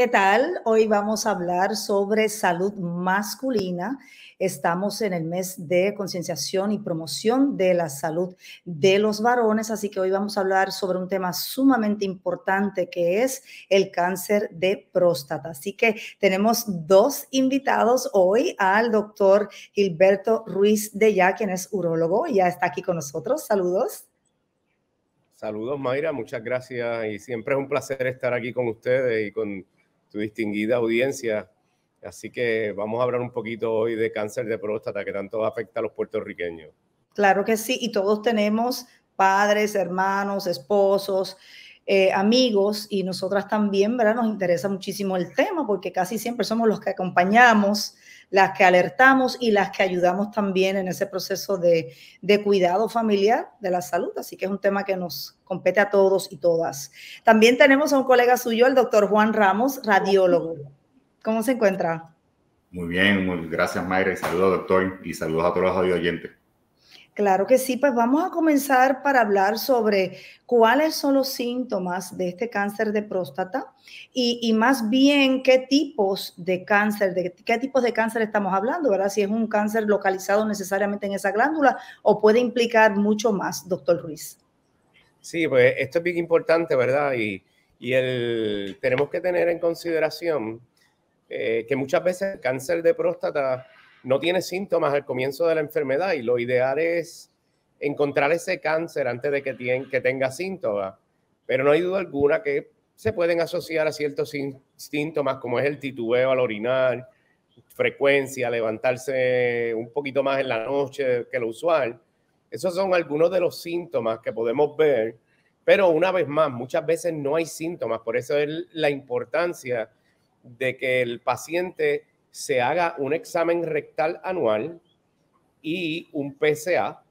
¿Qué tal? Hoy vamos a hablar sobre salud masculina. Estamos en el mes de concienciación y promoción de la salud de los varones, así que hoy vamos a hablar sobre un tema sumamente importante que es el cáncer de próstata. Así que tenemos dos invitados hoy al doctor Gilberto Ruiz de Ya, quien es urólogo, ya está aquí con nosotros. Saludos. Saludos, Mayra, muchas gracias y siempre es un placer estar aquí con ustedes y con tu distinguida audiencia. Así que vamos a hablar un poquito hoy de cáncer de próstata que tanto afecta a los puertorriqueños. Claro que sí, y todos tenemos padres, hermanos, esposos, eh, amigos, y nosotras también, ¿verdad? Nos interesa muchísimo el tema porque casi siempre somos los que acompañamos las que alertamos y las que ayudamos también en ese proceso de, cuidado familiar de la salud. Así que es un tema que nos compete a todos y todas. También tenemos a un colega suyo, el doctor Juan Ramos, radiólogo. ¿Cómo se encuentra? Muy bien, muy, gracias Mayra y saludos doctor y saludos a todos los oyentes. Claro que sí, pues vamos a comenzar para hablar sobre cuáles son los síntomas de este cáncer de próstata y, más bien qué tipos de cáncer, de qué tipos de cáncer estamos hablando, ¿verdad? Si es un cáncer localizado necesariamente en esa glándula o puede implicar mucho más, doctor Ruiz. Sí, pues esto es bien importante, ¿verdad? Y, tenemos que tener en consideración eh, que muchas veces el cáncer de próstata no tiene síntomas al comienzo de la enfermedad y lo ideal es encontrar ese cáncer antes de que, tenga síntomas. Pero no hay duda alguna que se pueden asociar a ciertos síntomas como es el titubeo al orinar, frecuencia, levantarse un poquito más en la noche que lo usual. Esos son algunos de los síntomas que podemos ver, pero una vez más, muchas veces no hay síntomas, por eso es la importancia de que el paciente se haga un examen rectal anual y un PSA,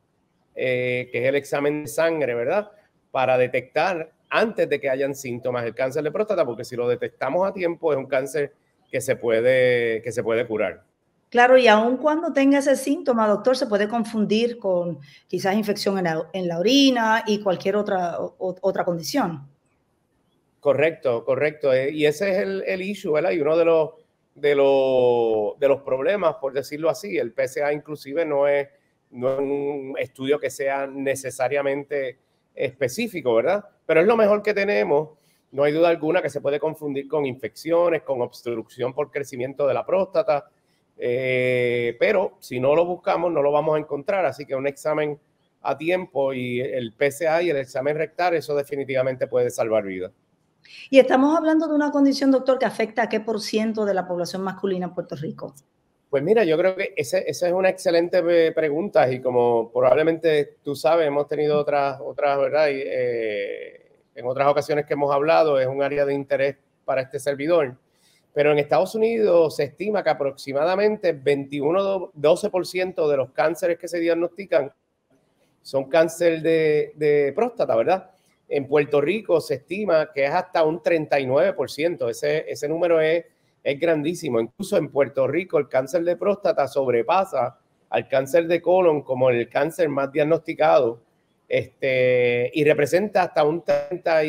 eh, que es el examen de sangre, ¿verdad? Para detectar antes de que hayan síntomas el cáncer de próstata, porque si lo detectamos a tiempo es un cáncer que se puede, que se puede curar. Claro, y aun cuando tenga ese síntoma, doctor, se puede confundir con quizás infección en la, orina y cualquier otra, otra condición. Correcto, correcto. Eh, y ese es el, el issue, ¿verdad? Y uno de los de, los problemas, por decirlo así. El PSA inclusive no es, un estudio que sea necesariamente específico, ¿verdad? Pero es lo mejor que tenemos. No hay duda alguna que se puede confundir con infecciones, con obstrucción por crecimiento de la próstata, eh, pero si no lo buscamos no lo vamos a encontrar, así que un examen a tiempo y el PSA y el examen rectal, eso definitivamente puede salvar vidas. Y estamos hablando de una condición, doctor, que afecta a qué por ciento de la población masculina en Puerto Rico. Pues mira, yo creo que esa, es una excelente eh, pregunta y como probablemente tú sabes, hemos tenido otras, otras ¿verdad? Y, eh, en otras ocasiones que hemos hablado, es un área de interés para este servidor. Pero en Estados Unidos se estima que aproximadamente 21-12% de los cánceres que se diagnostican son cáncer de próstata, ¿verdad? En Puerto Rico se estima que es hasta un 39%. Ese, ese número es, es grandísimo. Incluso en Puerto Rico el cáncer de próstata sobrepasa al cáncer de colon como el cáncer más diagnosticado este, y representa hasta un 30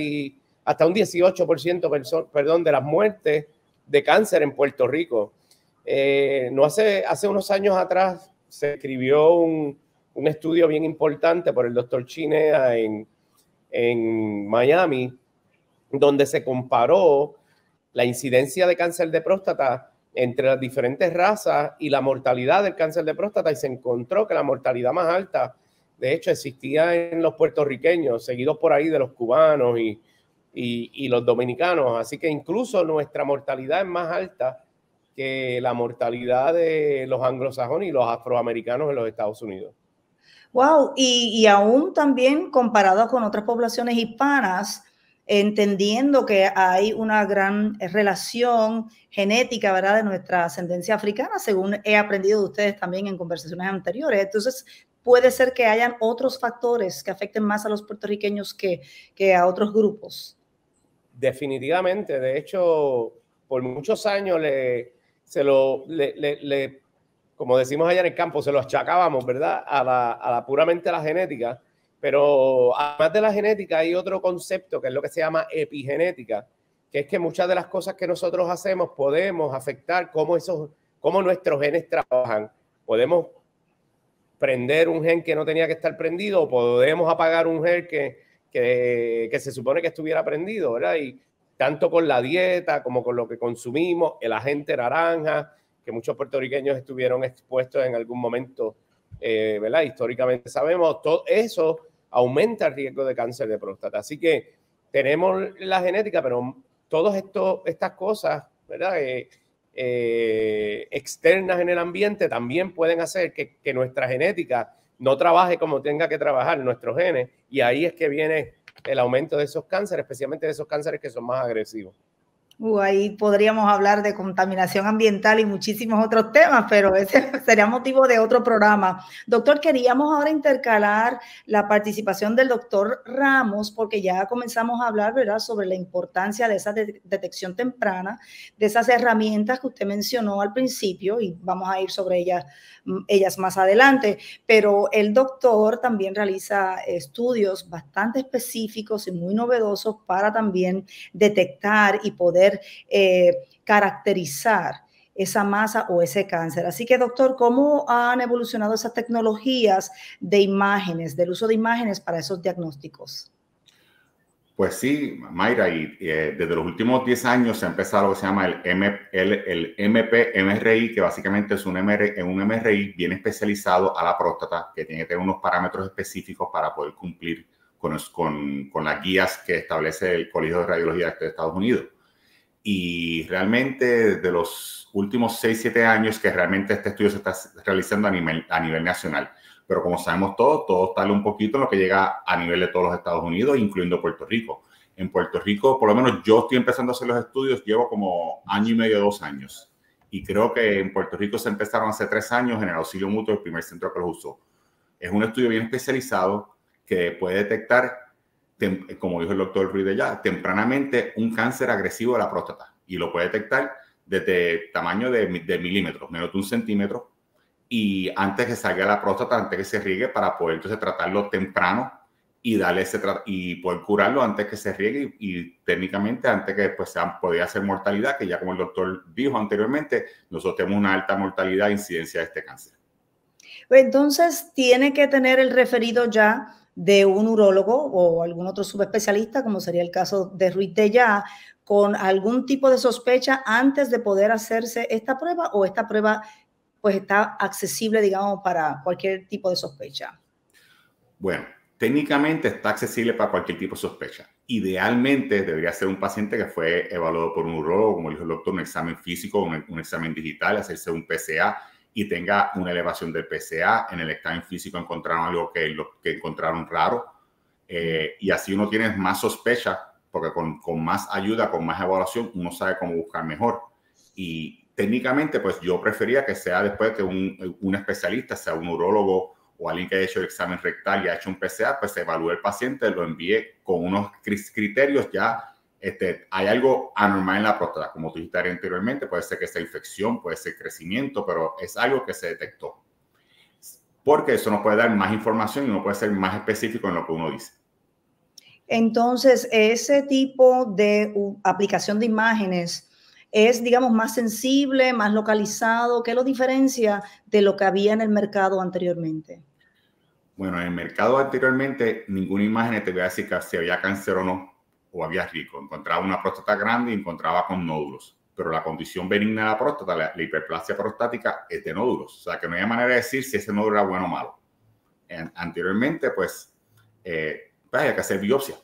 hasta un 18% perdón, de las muertes de cáncer en Puerto Rico. Eh, no hace, hace unos años atrás se escribió un, un estudio bien importante por el doctor Chinea en, en Miami, donde se comparó la incidencia de cáncer de próstata entre las diferentes razas y la mortalidad del cáncer de próstata y se encontró que la mortalidad más alta, de hecho, existía en los puertorriqueños, seguidos por ahí de los cubanos y, los dominicanos. Así que incluso nuestra mortalidad es más alta que la mortalidad de los anglosajones y los afroamericanos en los Estados Unidos. Wow, y, aún también comparado con otras poblaciones hispanas, entendiendo que hay una gran relación genética, ¿verdad?, de nuestra ascendencia africana, según he aprendido de ustedes también en conversaciones anteriores. Entonces, puede ser que hayan otros factores que afecten más a los puertorriqueños que, a otros grupos. Definitivamente, de hecho, por muchos años le, se lo, le, le como decimos allá en el campo, se lo achacábamos, ¿verdad? A la, puramente a la genética. Pero además de la genética hay otro concepto que es lo que se llama epigenética, que es que muchas de las cosas que nosotros hacemos podemos afectar cómo, esos, cómo nuestros genes trabajan. Podemos prender un gen que no tenía que estar prendido o podemos apagar un gen que, que, que se supone que estuviera prendido, ¿verdad? Y tanto con la dieta como con lo que consumimos, el agente naranja, muchos puertorriqueños estuvieron expuestos en algún momento, eh, ¿verdad? Históricamente sabemos, todo eso aumenta el riesgo de cáncer de próstata. Así que tenemos la genética, pero todas estas cosas, ¿verdad? Eh, eh, externas en el ambiente también pueden hacer que, que nuestra genética no trabaje como tenga que trabajar nuestros genes y ahí es que viene el aumento de esos cánceres, especialmente de esos cánceres que son más agresivos. Uh, ahí podríamos hablar de contaminación ambiental y muchísimos otros temas, pero ese sería motivo de otro programa. Doctor, queríamos ahora intercalar la participación del doctor Ramos, porque ya comenzamos a hablar, ¿verdad?, sobre la importancia de esa detección temprana, de esas herramientas que usted mencionó al principio, y vamos a ir sobre ellas, mm, ellas más adelante. Pero el doctor también realiza estudios bastante específicos y muy novedosos para también detectar y poder eh, caracterizar esa masa o ese cáncer. Así que, doctor, ¿cómo han evolucionado esas tecnologías de imágenes, del uso de imágenes para esos diagnósticos? Pues sí, Mayra, y eh, desde los últimos 10 años se ha empezado lo que se llama el, mp el, MPMRI, que básicamente es un, un MRI bien especializado a la próstata, que tiene que tener unos parámetros específicos para poder cumplir con las guías que establece el Colegio de Radiología de Estados Unidos. Y realmente de los últimos 6, 7 años que realmente este estudio se está realizando a nivel, a nivel nacional. Pero como sabemos todos, todo está un poquito en lo que llega a nivel de todos los Estados Unidos, incluyendo Puerto Rico. En Puerto Rico, por lo menos yo estoy empezando a hacer los estudios, llevo como año y medio, dos años. Y creo que en Puerto Rico se empezaron hace tres años en el auxilio mutuo, el primer centro que los usó. Es un estudio bien especializado que puede detectar como dijo el doctor Ruiz de ya, tempranamente un cáncer agresivo de la próstata y lo puede detectar desde tamaño de, milímetros, menos de un centímetro, y antes que salga la próstata, antes que se riegue, para poder entonces tratarlo temprano y darle ese y poder curarlo antes que se riegue y, técnicamente antes que después pues, podría hacer mortalidad, que ya como el doctor dijo anteriormente, nosotros tenemos una alta mortalidad e incidencia de este cáncer. Entonces, tiene que tener el referido ya de un urólogo o algún otro subespecialista, como sería el caso de Ruiz de Ya, con algún tipo de sospecha antes de poder hacerse esta prueba o esta prueba pues está accesible, digamos, para cualquier tipo de sospecha? Bueno, técnicamente está accesible para cualquier tipo de sospecha. Idealmente debería ser un paciente que fue evaluado por un urólogo, como dijo el doctor, un examen físico, un, un examen digital, hacerse un PCA, y tenga una elevación del PCA. En el examen físico encontraron algo que, lo, que encontraron raro. Eh, y así uno tiene más sospecha, porque con, más ayuda, con más evaluación, uno sabe cómo buscar mejor. Y técnicamente, pues yo prefería que sea después que un, especialista, sea un urólogo o alguien que haya hecho el examen rectal y ha hecho un PCA, pues se evalúe el paciente, lo envíe con unos criterios ya este, hay algo anormal en la próstata, como tú dijiste anteriormente, puede ser que sea infección, puede ser crecimiento, pero es algo que se detectó. Porque eso nos puede dar más información y uno puede ser más específico en lo que uno dice. Entonces, ese tipo de aplicación de imágenes es, digamos, más sensible, más localizado. ¿Qué lo diferencia de lo que había en el mercado anteriormente? Bueno, en el mercado anteriormente ninguna imagen te voy a decir que si había cáncer o no, o había rico Encontraba una próstata grande y encontraba con nódulos. Pero la condición benigna de la próstata, la, hiperplasia prostática, es de nódulos. O sea, que no había manera de decir si ese nódulo era bueno o malo. anteriormente, pues, eh, pues, había que hacer biopsia.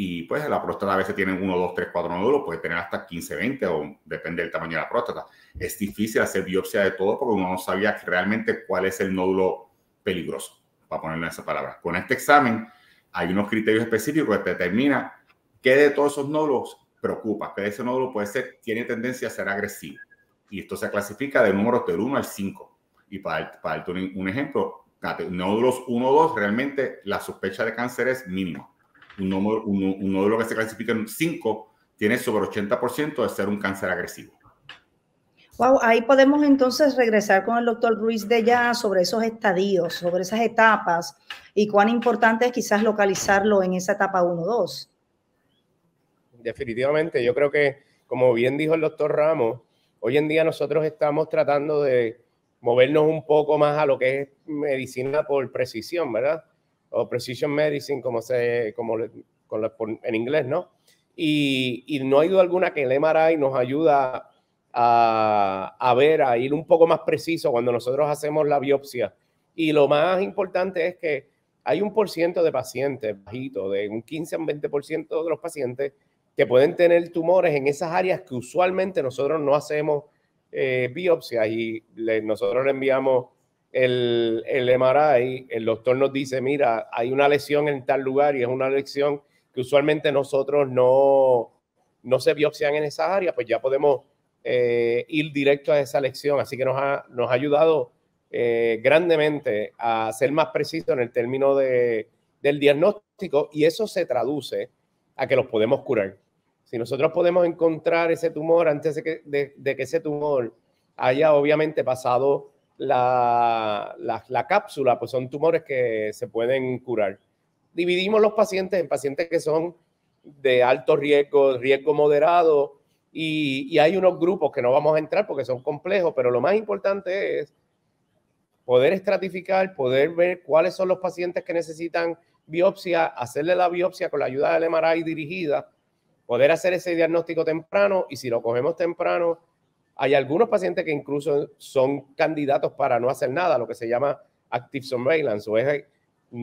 Y pues la próstata a veces tiene 1, 2, 3, 4 nódulos, puede tener hasta 15, 20, o depende del tamaño de la próstata. Es difícil hacer biopsia de todo porque uno no sabía realmente cuál es el nódulo peligroso, para ponerle esa palabra. Con este examen hay unos criterios específicos que determina ¿Qué de todos esos nódulos preocupa? ¿Qué de ese nódulo puede ser, tiene tendencia a ser agresivo? Y esto se clasifica de números del 1 al 5. Y para, para darte un, ejemplo, nódulos 1 o 2, realmente la sospecha de cáncer es mínima. Un nódulo, que se clasifica en 5 tiene sobre 80% de ser un cáncer agresivo. Wow, ahí podemos entonces regresar con el doctor Ruiz de ya sobre esos estadios, sobre esas etapas y cuán importante es quizás localizarlo en esa etapa 1-2 definitivamente. Yo creo que, como bien dijo el doctor Ramos, hoy en día nosotros estamos tratando de movernos un poco más a lo que es medicina por precisión, ¿verdad? O precision medicine, como se, como en inglés, ¿no? Y, no hay duda alguna que el MRI nos ayuda a, ver, a ir un poco más preciso cuando nosotros hacemos la biopsia. Y lo más importante es que hay un por de pacientes bajito, de un 15 a un 20% de los pacientes que pueden tener tumores en esas áreas que usualmente nosotros no hacemos eh, biopsias y nosotros le enviamos el, el MRI, el doctor nos dice, mira, hay una lesión en tal lugar y es una lesión que usualmente nosotros no, no se biopsian en esa área, pues ya podemos eh, ir directo a esa lesión. Así que nos ha, nos ha ayudado eh, grandemente a ser más precisos en el término de, del diagnóstico y eso se traduce a que los podemos curar. Si nosotros podemos encontrar ese tumor antes de que, ese tumor haya obviamente pasado la, cápsula, pues son tumores que se pueden curar. Dividimos los pacientes en pacientes que son de alto riesgo, riesgo moderado, y, y hay unos grupos que no vamos a entrar porque son complejos, pero lo más importante es poder estratificar, poder ver cuáles son los pacientes que necesitan biopsia, hacerle la biopsia con la ayuda del MRI dirigida poder hacer ese diagnóstico temprano y si lo cogemos temprano, hay algunos pacientes que incluso son candidatos para no hacer nada, lo que se llama active surveillance.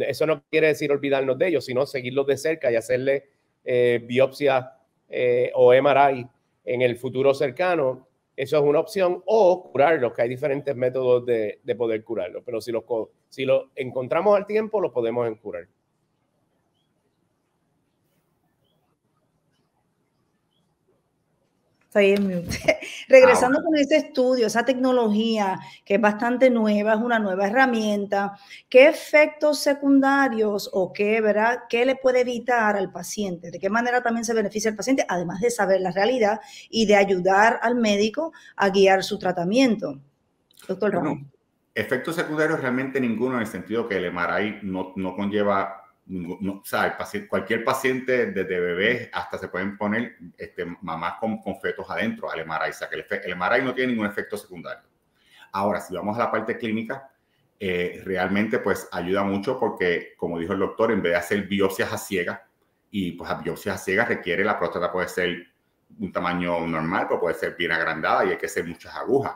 eso no quiere decir olvidarnos de ellos, sino seguirlos de cerca y hacerle eh, biopsia eh, o MRI en el futuro cercano. Eso es una opción. O curarlos, que hay diferentes métodos de, poder curarlos. Pero si los, si los encontramos al tiempo, lo podemos curar. Regresando ah, con ese estudio, esa tecnología que es bastante nueva, es una nueva herramienta, ¿qué efectos secundarios o qué, ¿verdad? ¿Qué le puede evitar al paciente? ¿De qué manera también se beneficia el paciente? Además de saber la realidad y de ayudar al médico a guiar su tratamiento. Doctor Ramón, efectos secundarios realmente ninguno en el sentido que el MRI no, no conlleva no, cualquier paciente, desde bebés hasta se pueden poner este, mamás con, fetos adentro al MRI. que el, el, no tiene ningún efecto secundario. Ahora, si vamos a la parte clínica, eh, realmente pues ayuda mucho porque, como dijo el doctor, en vez de hacer biopsias a ciegas, y pues a biopsias a ciegas requiere la próstata puede ser un tamaño normal, pero puede ser bien agrandada y hay que hacer muchas agujas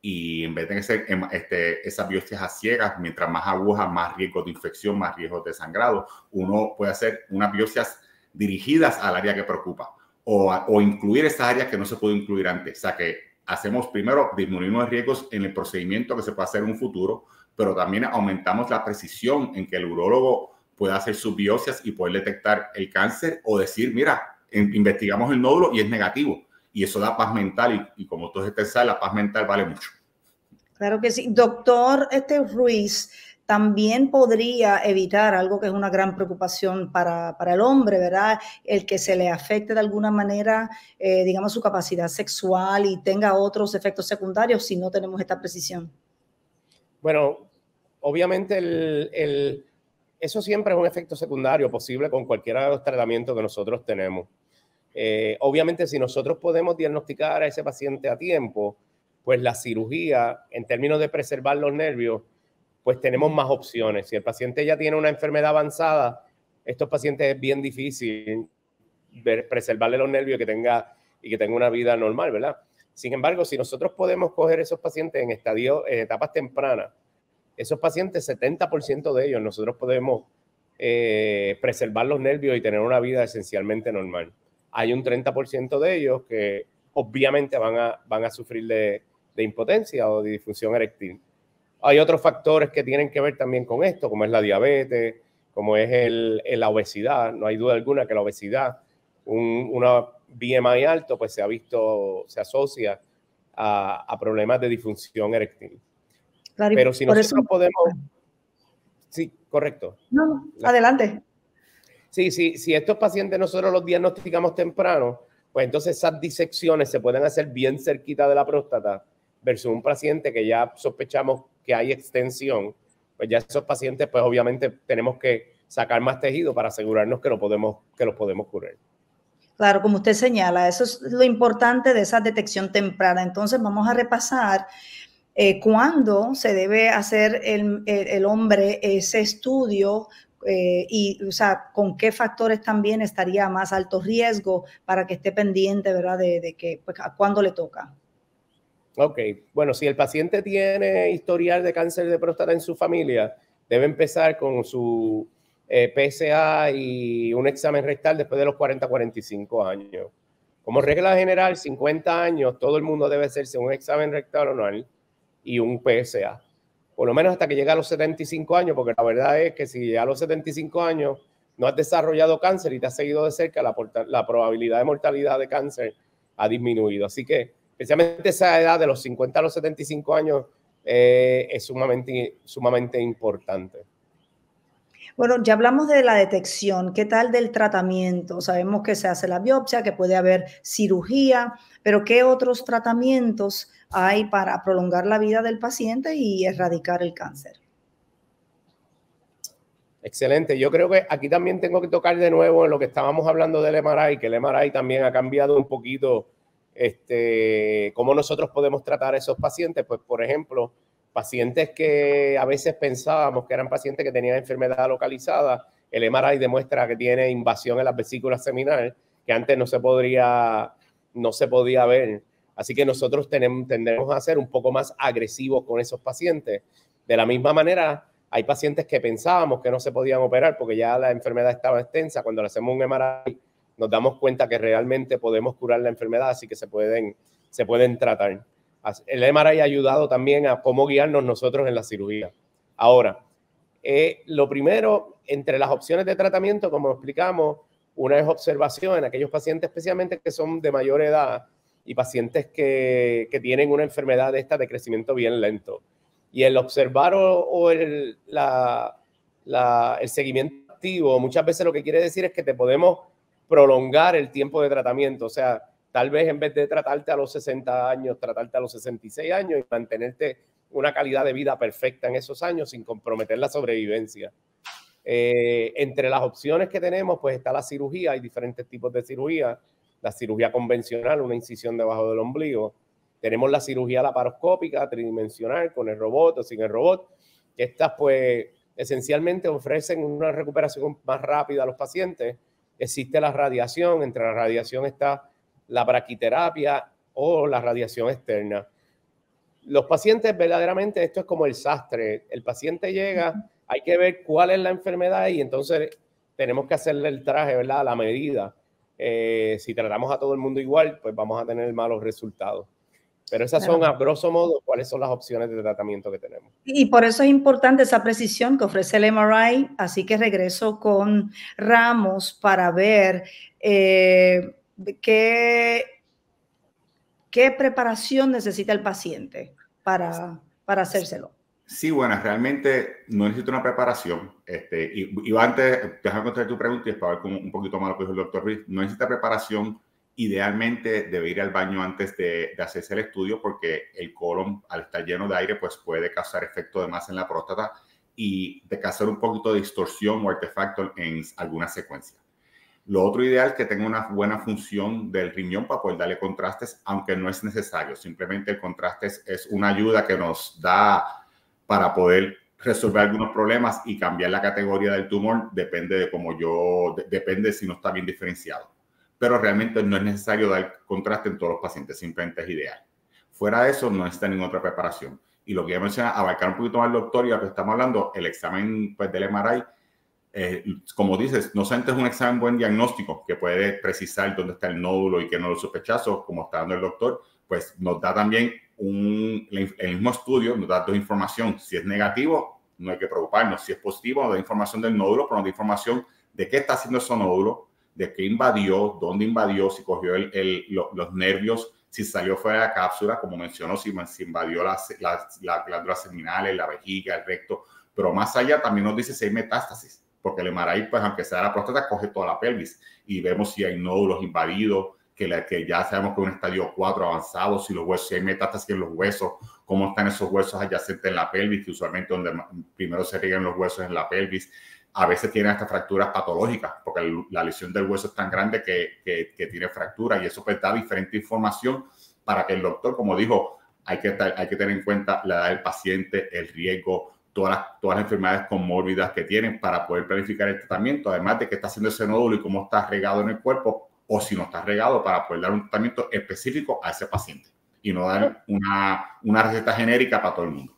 y en vez de hacer em, este, esas biopsias a ciegas, mientras más agujas, más riesgo de infección, más riesgo de sangrado, uno puede hacer unas biopsias dirigidas al área que preocupa o, incluir esas áreas que no se pudo incluir antes. O sea que hacemos primero, disminuir los riesgos en el procedimiento que se puede hacer en un futuro, pero también aumentamos la precisión en que el urólogo pueda hacer sus biopsias y poder detectar el cáncer o decir, mira, investigamos el nódulo y es negativo y eso da paz mental y, como como tú saben, la paz mental vale mucho. Claro que sí. Doctor este Ruiz, también podría evitar algo que es una gran preocupación para, el hombre, ¿verdad? El que se le afecte de alguna manera, eh, digamos, su capacidad sexual y tenga otros efectos secundarios si no tenemos esta precisión. Bueno, obviamente el, eso siempre es un efecto secundario posible con cualquiera de los tratamientos que nosotros tenemos. Eh, obviamente, si nosotros podemos diagnosticar a ese paciente a tiempo, pues la cirugía, en términos de preservar los nervios, pues tenemos más opciones. Si el paciente ya tiene una enfermedad avanzada, estos pacientes es bien difícil ver, preservarle los nervios que tenga, y que tenga una vida normal, ¿verdad? Sin embargo, si nosotros podemos coger esos pacientes en, etapas tempranas, esos pacientes, 70% de ellos, nosotros podemos eh, preservar los nervios y tener una vida esencialmente normal hay un 30% de ellos que obviamente van a, van a sufrir de, impotencia o de disfunción eréctil. Hay otros factores que tienen que ver también con esto, como es la diabetes, como es el, la obesidad. No hay duda alguna que la obesidad, un una BMI alto, pues se ha visto, se asocia a, problemas de disfunción eréctil. Pero si nosotros podemos... Ah. Sí, correcto. no, adelante. Sí, si estos pacientes nosotros los diagnosticamos temprano, pues entonces esas disecciones se pueden hacer bien cerquita de la próstata versus un paciente que ya sospechamos que hay extensión, pues ya esos pacientes pues obviamente tenemos que sacar más tejido para asegurarnos que, lo podemos, que lo podemos curar. Claro, como usted señala, eso es lo importante de esa detección temprana. Entonces vamos a repasar eh, cuándo se debe hacer el, hombre ese estudio, eh, y, o sea, con qué factores también estaría más alto riesgo para que esté pendiente, ¿verdad? De, que, pues, a cuándo le toca. Ok, bueno, si el paciente tiene historial de cáncer de próstata en su familia, debe empezar con su eh, PSA y un examen rectal después de los 40-45 años. Como regla general, 50 años, todo el mundo debe hacerse un examen rectal anual y un PSA por lo menos hasta que llega a los 75 años, porque la verdad es que si a los 75 años no has desarrollado cáncer y te has seguido de cerca, la, la probabilidad de mortalidad de cáncer ha disminuido. Así que, especialmente esa edad de los 50 a los 75 años eh, es sumamente, sumamente importante. Bueno, ya hablamos de la detección, ¿qué tal del tratamiento? Sabemos que se hace la biopsia, que puede haber cirugía, pero ¿qué otros tratamientos hay para prolongar la vida del paciente y erradicar el cáncer? Excelente. Yo creo que aquí también tengo que tocar de nuevo en lo que estábamos hablando del MRI, que el MRI también ha cambiado un poquito este, cómo nosotros podemos tratar a esos pacientes. Pues, por ejemplo, Pacientes que a veces pensábamos que eran pacientes que tenían enfermedad localizada, el MRI demuestra que tiene invasión en las vesículas seminales, que antes no se podría, no se podía ver. Así que nosotros tenemos, tendremos a ser un poco más agresivos con esos pacientes. De la misma manera, hay pacientes que pensábamos que no se podían operar porque ya la enfermedad estaba extensa. Cuando le hacemos un MRI, nos damos cuenta que realmente podemos curar la enfermedad, así que se pueden, se pueden tratar el MRI ha ayudado también a cómo guiarnos nosotros en la cirugía. Ahora, eh, lo primero, entre las opciones de tratamiento, como explicamos, una es observación en aquellos pacientes especialmente que son de mayor edad y pacientes que, tienen una enfermedad de esta de crecimiento bien lento. Y el observar o, el, el seguimiento activo muchas veces lo que quiere decir es que te podemos prolongar el tiempo de tratamiento. O sea, Tal vez en vez de tratarte a los 60 años, tratarte a los 66 años y mantenerte una calidad de vida perfecta en esos años sin comprometer la sobrevivencia. Eh, entre las opciones que tenemos, pues está la cirugía, hay diferentes tipos de cirugía. La cirugía convencional, una incisión debajo del ombligo. Tenemos la cirugía laparoscópica, tridimensional, con el robot o sin el robot. Estas, pues, esencialmente ofrecen una recuperación más rápida a los pacientes. Existe la radiación, entre la radiación está la braquiterapia o la radiación externa. Los pacientes verdaderamente, esto es como el sastre, el paciente llega, hay que ver cuál es la enfermedad y entonces tenemos que hacerle el traje, ¿verdad? A la medida. Eh, si tratamos a todo el mundo igual, pues vamos a tener malos resultados. Pero esas son, a grosso modo, cuáles son las opciones de tratamiento que tenemos. Y por eso es importante esa precisión que ofrece el MRI. Así que regreso con Ramos para ver eh, ¿Qué, qué preparación necesita el paciente para, para hacérselo? Sí, bueno, realmente no necesita una preparación. Este, y, y antes, déjame contestar tu pregunta y para ver un poquito más lo que dijo el doctor Ruiz. No necesita preparación. Idealmente debe ir al baño antes de, hacerse el estudio porque el colon, al estar lleno de aire, pues puede causar efecto de más en la próstata y de causar un poquito de distorsión o artefacto en alguna secuencia. Lo otro ideal es que tenga una buena función del riñón para poder darle contrastes, aunque no es necesario. Simplemente el contraste es una ayuda que nos da para poder resolver algunos problemas y cambiar la categoría del tumor depende de cómo yo, depende si no está bien diferenciado. Pero realmente no es necesario dar contraste en todos los pacientes, simplemente es ideal. Fuera de eso, no está ninguna otra preparación. Y lo que ya a abarcar un poquito más el doctor y lo que estamos hablando, el examen pues, del MRI eh, como dices, no solamente es un examen buen diagnóstico que puede precisar dónde está el nódulo y que no lo como está dando el doctor, pues nos da también un, el mismo estudio, nos da dos información. Si es negativo, no hay que preocuparnos. Si es positivo, nos da información del nódulo, pero nos da información de qué está haciendo ese nódulo, de qué invadió, dónde invadió, si cogió los nervios, si salió fuera de la cápsula, como mencionó, si, si invadió las, las glándulas seminales, la vejiga, el recto. Pero más allá también nos dice si hay metástasis porque el MRI, pues aunque sea la próstata, coge toda la pelvis y vemos si hay nódulos invadidos, que, que ya sabemos que es un estadio 4 avanzado, si los huesos, hay metástasis en los huesos, cómo están esos huesos adyacentes en la pelvis, que usualmente donde primero se riegan los huesos en la pelvis. A veces tienen hasta fracturas patológicas, porque la lesión del hueso es tan grande que, tiene fractura y eso pues da diferente información para que el doctor, como dijo, hay que, hay que tener en cuenta la edad del paciente, el riesgo, todas las, enfermedades comórbidas que tienen para poder planificar el tratamiento, además de qué está haciendo ese nódulo y cómo está regado en el cuerpo o si no está regado para poder dar un tratamiento específico a ese paciente y no dar una, una receta genérica para todo el mundo.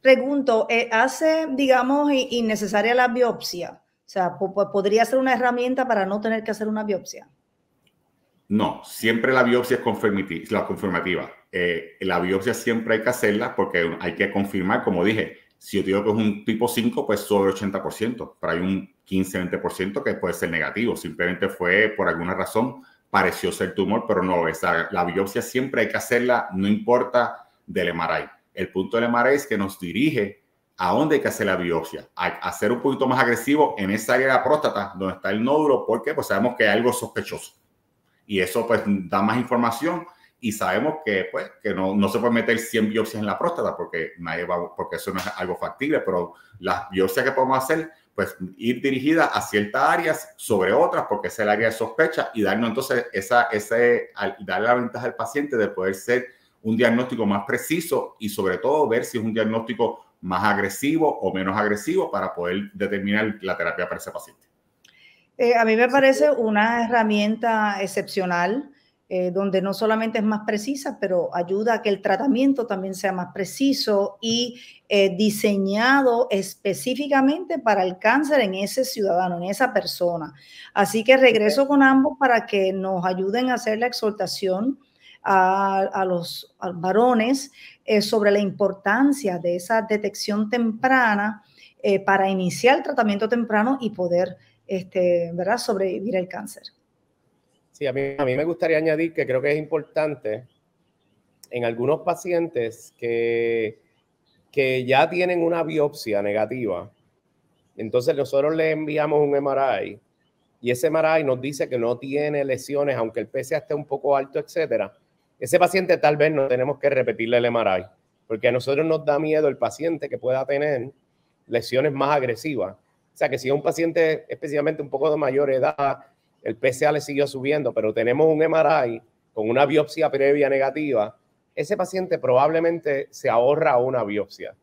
Pregunto, eh, ¿hace, digamos, innecesaria la biopsia? O sea, ¿podría ser una herramienta para no tener que hacer una biopsia? No, siempre la biopsia es la confirmativa. Eh, la biopsia siempre hay que hacerla porque hay que confirmar, como dije, si yo digo que es un tipo 5, pues sobre 80%, pero hay un 15-20% que puede ser negativo, simplemente fue por alguna razón, pareció ser tumor, pero no La, biopsia siempre hay que hacerla, no importa del MRI. El punto del MRI es que nos dirige a dónde hay que hacer la biopsia, a, hacer un poquito más agresivo en esa área de la próstata donde está el nódulo, porque pues sabemos que hay algo sospechoso. Y eso pues da más información y sabemos que, pues, que no, no se puede meter 100 biopsias en la próstata porque, nadie va, porque eso no es algo factible, pero las biopsias que podemos hacer, pues ir dirigidas a ciertas áreas sobre otras porque es el área de sospecha y darnos entonces esa, ese, darle la ventaja al paciente de poder ser un diagnóstico más preciso y sobre todo ver si es un diagnóstico más agresivo o menos agresivo para poder determinar la terapia para ese paciente. Eh, a mí me parece una herramienta excepcional eh, donde no solamente es más precisa, pero ayuda a que el tratamiento también sea más preciso y eh, diseñado específicamente para el cáncer en ese ciudadano, en esa persona. Así que regreso con ambos para que nos ayuden a hacer la exhortación a, los varones eh, sobre la importancia de esa detección temprana para iniciar el tratamiento temprano y poder este, ¿verdad? sobrevivir al cáncer. Sí, a mí, me gustaría añadir que creo que es importante en algunos pacientes que, que ya tienen una biopsia negativa. Entonces nosotros le enviamos un MRI y ese MRI nos dice que no tiene lesiones, aunque el PSA esté un poco alto, etcétera. Ese paciente tal vez no tenemos que repetirle el MRI, porque a nosotros nos da miedo el paciente que pueda tener lesiones más agresivas. O sea, que si es un paciente especialmente un poco de mayor edad, el PSA le siguió subiendo, pero tenemos un MRI con una biopsia previa negativa, ese paciente probablemente se ahorra una biopsia.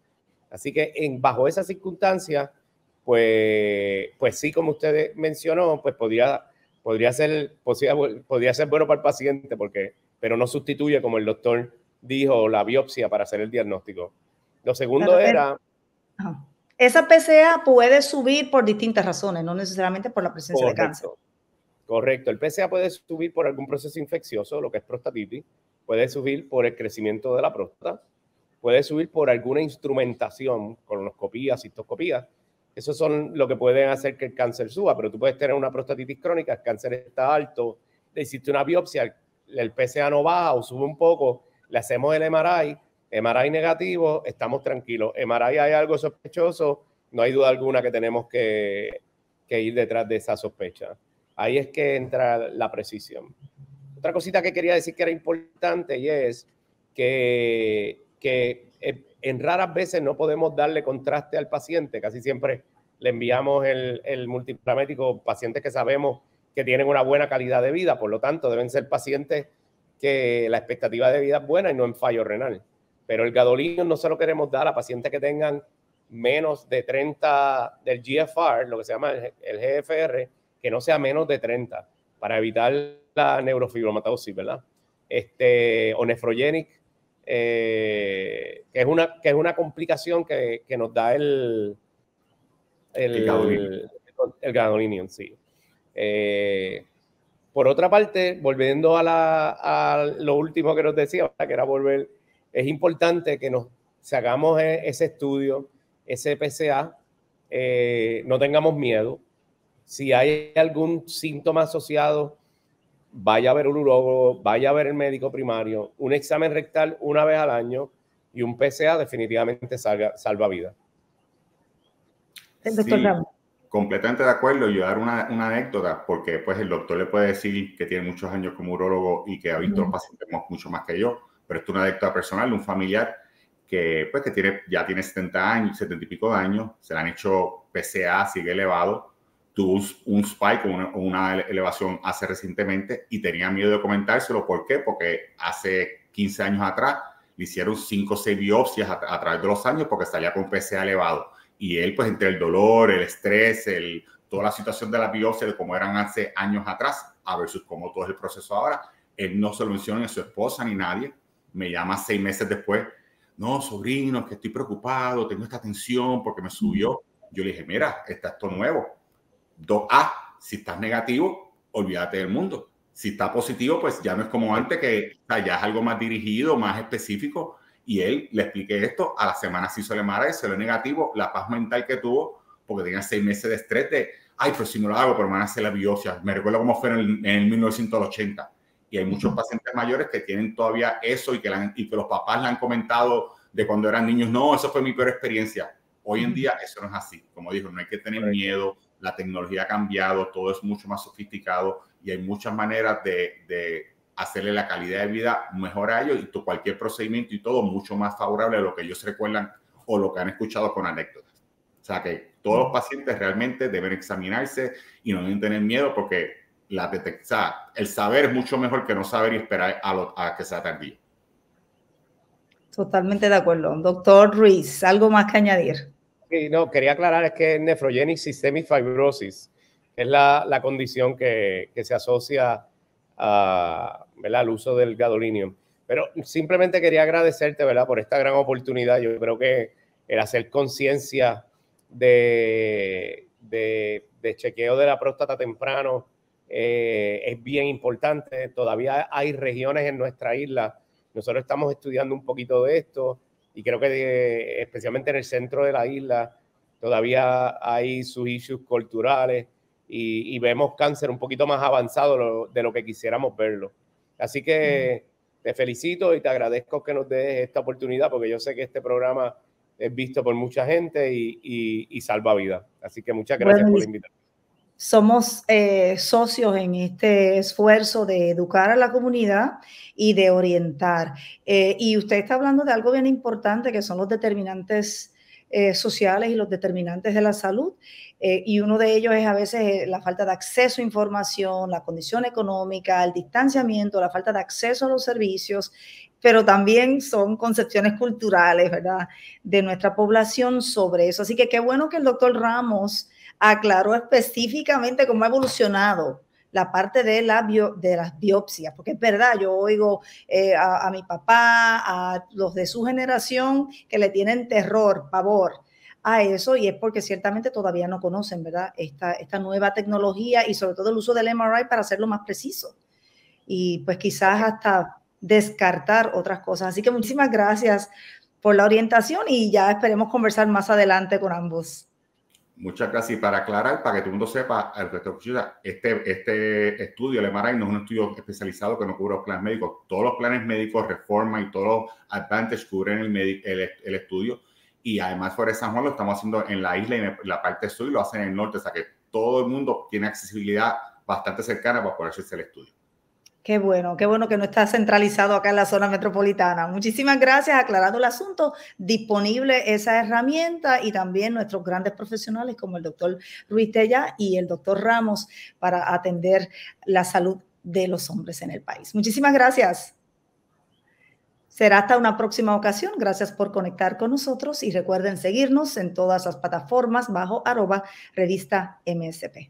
Así que en, bajo esa circunstancia, pues, pues sí, como usted mencionó, pues podría, podría, ser, ser bueno para el paciente, porque, pero no sustituye, como el doctor dijo, la biopsia para hacer el diagnóstico. Lo segundo era... Esa PCA puede subir por distintas razones, no necesariamente por la presencia de cáncer. Correcto, el PSA puede subir por algún proceso infeccioso, lo que es prostatitis, puede subir por el crecimiento de la próstata, puede subir por alguna instrumentación, colonoscopía, cistoscopía. Esos son lo que pueden hacer que el cáncer suba, pero tú puedes tener una prostatitis crónica, el cáncer está alto, le hiciste una biopsia, el PSA no baja o sube un poco, le hacemos el MRI, MRI negativo, estamos tranquilos. MRI hay algo sospechoso, no hay duda alguna que tenemos que ir detrás de esa sospecha. Ahí es que entra la precisión. Otra cosita que quería decir que era importante y es que, eh, en raras veces no podemos darle contraste al paciente, casi siempre le enviamos el, el a pacientes que sabemos que tienen una buena calidad de vida, por lo tanto deben ser pacientes que la expectativa de vida es buena y no en fallo renal. Pero el gadolinio no se lo queremos dar a pacientes que tengan menos de 30 del GFR, lo que se llama el GFR, que no sea menos de 30 para evitar la neurofibromatosis, ¿verdad? Este, o nefrogenic, eh, que, es una, que es una complicación que, nos da el, el, el, sí. Eh, por otra parte, volviendo a, lo último que nos decía, que era volver, es importante que nos hagamos e, ese estudio, ese PCA, eh, no tengamos miedo, si hay algún síntoma asociado, vaya a ver un urólogo, vaya a ver el médico primario, un examen rectal una vez al año y un PSA definitivamente salga, salva vida. Sí, completamente de acuerdo. Yo dar una, anécdota, porque pues el doctor le puede decir que tiene muchos años como urólogo y que ha visto los pacientes mucho más que yo, pero es una anécdota personal de un familiar que pues que tiene, ya tiene 70 años, 70 y pico de años, se le han hecho PSA, sigue elevado, tuvo un, spike o una, elevación hace recientemente y tenía miedo de comentárselo. ¿Por qué? Porque hace 15 años atrás le hicieron 5 o 6 biopsias a, través de los años porque salía con PSA elevado. Y él, pues entre el dolor, el estrés, el, toda la situación de la biopsias, de cómo eran hace años atrás, a versus cómo todo es el proceso ahora, él no se lo menciona ni a su esposa ni nadie. Me llama seis meses después, no, sobrino, que estoy preocupado, tengo esta tensión porque me subió. Yo le dije, mira, está esto nuevo, 2A, si estás negativo, olvídate del mundo. Si está positivo, pues ya no es como antes, que o ya es algo más dirigido, más específico. Y él le expliqué esto, a la semana se hizo el se lo negativo, la paz mental que tuvo, porque tenía seis meses de estrés de, ay, pero si no lo hago, pero me van a hacer la biopsia. Me recuerdo cómo fue en el, 1980 y hay muchos pacientes mayores que tienen todavía eso y que, y que los papás le han comentado de cuando eran niños, no, eso fue mi peor experiencia. Hoy en día eso no es así. Como dijo, no hay que tener miedo, la tecnología ha cambiado, todo es mucho más sofisticado y hay muchas maneras de, hacerle la calidad de vida mejor a ellos y cualquier procedimiento y todo mucho más favorable a lo que ellos recuerdan o lo que han escuchado con anécdotas. O sea que todos los pacientes realmente deben examinarse y no deben tener miedo porque la el saber es mucho mejor que no saber y esperar a, que sea tardío. Totalmente de acuerdo. Doctor Ruiz, ¿algo más que añadir? no, quería aclarar, es que nefrogenic Systemic Fibrosis es la, condición que, se asocia al uso del gadolinium. Pero simplemente quería agradecerte, ¿verdad?, por esta gran oportunidad. Yo creo que el hacer conciencia de, de, chequeo de la próstata temprano eh, es bien importante. Todavía hay regiones en nuestra isla. Nosotros estamos estudiando un poquito de esto y creo que eh, especialmente en el centro de la isla todavía hay sus issues culturales y, vemos cáncer un poquito más avanzado de lo que quisiéramos verlo. Así que mm. te felicito y te agradezco que nos des esta oportunidad porque yo sé que este programa es visto por mucha gente y, y, salva vidas. Así que muchas gracias por la somos eh, socios en este esfuerzo de educar a la comunidad y de orientar. Eh, y usted está hablando de algo bien importante que son los determinantes eh, sociales y los determinantes de la salud. y uno de ellos es a veces la falta de acceso a información, la condición económica, el distanciamiento, la falta de acceso a los servicios, pero también son concepciones culturales, ¿verdad?, de nuestra población sobre eso. Así que qué bueno que el doctor Ramos aclaró específicamente cómo ha evolucionado la parte de, de las biopsias, porque es verdad, yo oigo eh, a, mi papá, a los de su generación que le tienen terror, pavor a eso y es porque ciertamente todavía no conocen, ¿verdad? Esta, esta nueva tecnología y sobre todo el uso del MRI para hacerlo más preciso y pues quizás hasta descartar otras cosas. Así que muchísimas gracias por la orientación y ya esperemos conversar más adelante con ambos. Muchas gracias. Y para aclarar, para que todo el mundo sepa, este, este estudio, el MRI, no es un estudio especializado que no cubre los planes médicos. Todos los planes médicos, reforma y todos los advantage cubren el, el estudio. Y además, fuera de San Juan lo estamos haciendo en la isla y en la parte sur y lo hacen en el norte. O sea que todo el mundo tiene accesibilidad bastante cercana para poder hacerse el estudio. Qué bueno, qué bueno que no está centralizado acá en la zona metropolitana. Muchísimas gracias, aclarado el asunto, disponible esa herramienta y también nuestros grandes profesionales como el doctor Ruiz Tella y el doctor Ramos para atender la salud de los hombres en el país. Muchísimas gracias. Será hasta una próxima ocasión. Gracias por conectar con nosotros y recuerden seguirnos en todas las plataformas bajo arroba revista MSP.